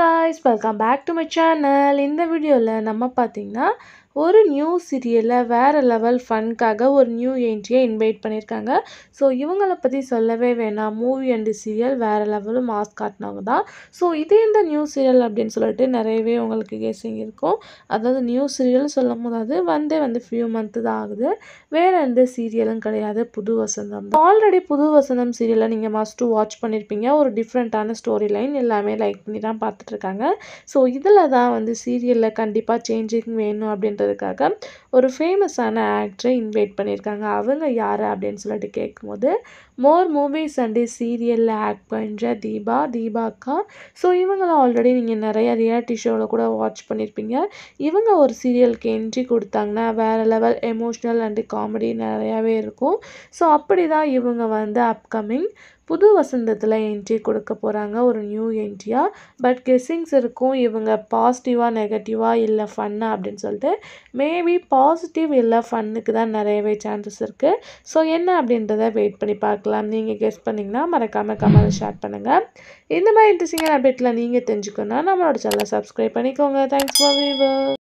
hi guys welcome back to my channel இந்த வீடியோவில் நம்ம பார்த்திங்கன்னா ஒரு நியூ சீரியலில் வேறு லெவல் ஃபன்க்காக ஒரு நியூ என்ட்ரியை இன்வைட் பண்ணியிருக்காங்க ஸோ இவங்களை பற்றி சொல்லவே வேணாம் மூவி அண்டு சீரியல் வேறு லெவலும் மாஸ் காட்டினவங்க தான் ஸோ இதே இந்த நியூ சீரியல் அப்படின்னு சொல்லிட்டு நிறையவே உங்களுக்கு கேசிங் இருக்கும் அதாவது நியூ சீரியல் சொல்லும் போதாவது வந்தே வந்து ஃபியூ மந்த்து தான் ஆகுது வேறு எந்த சீரியலும் கிடையாது புது வசந்தம் ஆல்ரெடி புது வசந்தம் சீரியலை நீங்கள் மஸ்ட்டு வாட்ச் பண்ணியிருப்பீங்க ஒரு டிஃப்ரெண்ட்டான ஸ்டோரி லைன் எல்லாமே லைக் பண்ணி தான் பார்த்துட்ருக்காங்க ஸோ இதில் தான் வந்து சீரியலில் கண்டிப்பாக சேஞ்சிங் வேணும் அப்படின்றது பண்ணுறதுக்காக ஒரு ஃபேமஸான ஆக்டரை இன்வைட் பண்ணியிருக்காங்க அவங்க யார் அப்படின்னு சொல்லிட்டு கேட்கும்போது மோர் மூவிஸ் அண்டு சீரியலில் ஆக்ட் பண்ணுற தீபா தீபா அக்கா ஸோ இவங்களாம் ஆல்ரெடி நீங்கள் நிறையா ரியாலிட்டி ஷோவில் கூட வாட்ச் பண்ணியிருப்பீங்க இவங்க ஒரு சீரியலுக்கு என்ட்ரி கொடுத்தாங்கன்னா வேறு லெவல் எமோஷ்னல் அண்டு காமெடி நிறையாவே இருக்கும் ஸோ அப்படி தான் இவங்க வந்து அப்கமிங் புது வசந்தத்தில் என்ட்ரி கொடுக்க போகிறாங்க ஒரு நியூ என்ட்ரியாக பட் கெஸ்ஸிங்ஸ் இருக்கும் இவங்க பாசிட்டிவாக நெகட்டிவாக இல்லை ஃபன்னாக அப்படின்னு சொல்லிட்டு மேபி பாசிட்டிவ் இல்லை ஃபன்னுக்கு தான் நிறையவே சான்சஸ் இருக்குது ஸோ என்ன அப்படின்றத வெயிட் பண்ணி பார்க்கலாம் நீங்கள் கெஸ் பண்ணிங்கன்னா மறக்காமல் கமெண்ட் ஷேர் பண்ணுங்கள் இந்த மாதிரி இன்ட்ரெஸ்டிங்கான அப்டேட்டில் நீங்கள் தெரிஞ்சுக்கணும்னா நம்மளோட சேனலை சப்ஸ்கிரைப் பண்ணிக்கோங்க தேங்க்ஸ் ஃபார் வீவர்